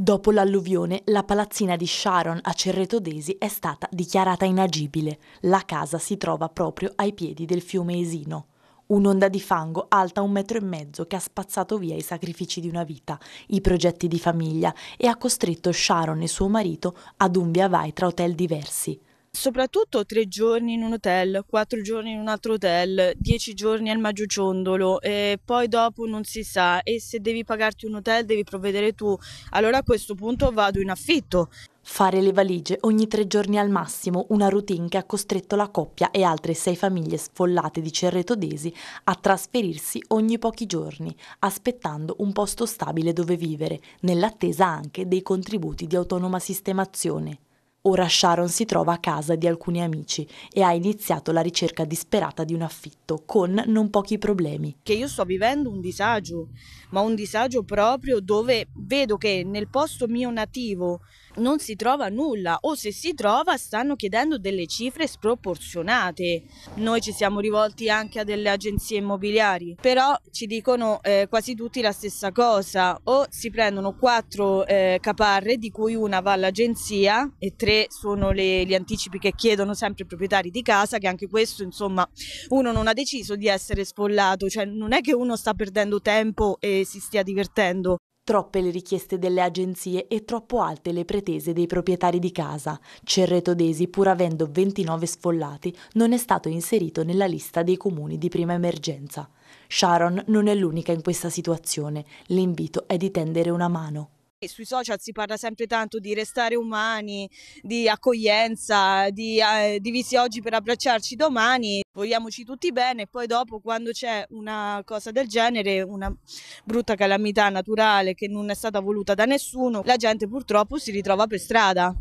Dopo l'alluvione, la palazzina di Sharon a Cerretodesi è stata dichiarata inagibile. La casa si trova proprio ai piedi del fiume Esino. Un'onda di fango alta un metro e mezzo che ha spazzato via i sacrifici di una vita, i progetti di famiglia e ha costretto Sharon e suo marito ad un via vai tra hotel diversi soprattutto tre giorni in un hotel, quattro giorni in un altro hotel, dieci giorni al Maggiociondolo e poi dopo non si sa e se devi pagarti un hotel devi provvedere tu, allora a questo punto vado in affitto. Fare le valigie ogni tre giorni al massimo, una routine che ha costretto la coppia e altre sei famiglie sfollate di Cerretodesi a trasferirsi ogni pochi giorni, aspettando un posto stabile dove vivere, nell'attesa anche dei contributi di autonoma sistemazione. Ora Sharon si trova a casa di alcuni amici e ha iniziato la ricerca disperata di un affitto, con non pochi problemi. Che io sto vivendo un disagio, ma un disagio proprio dove vedo che nel posto mio nativo non si trova nulla o se si trova stanno chiedendo delle cifre sproporzionate. Noi ci siamo rivolti anche a delle agenzie immobiliari, però ci dicono eh, quasi tutti la stessa cosa, o si prendono quattro eh, caparre di cui una va all'agenzia e tre sono le, gli anticipi che chiedono sempre i proprietari di casa, che anche questo, insomma, uno non ha deciso di essere spollato, cioè non è che uno sta perdendo tempo e si stia divertendo. Troppe le richieste delle agenzie e troppo alte le pretese dei proprietari di casa. Cerreto Desi, pur avendo 29 sfollati, non è stato inserito nella lista dei comuni di prima emergenza. Sharon non è l'unica in questa situazione. L'invito è di tendere una mano. Sui social si parla sempre tanto di restare umani, di accoglienza, di eh, divisi oggi per abbracciarci domani, vogliamoci tutti bene e poi dopo quando c'è una cosa del genere, una brutta calamità naturale che non è stata voluta da nessuno, la gente purtroppo si ritrova per strada.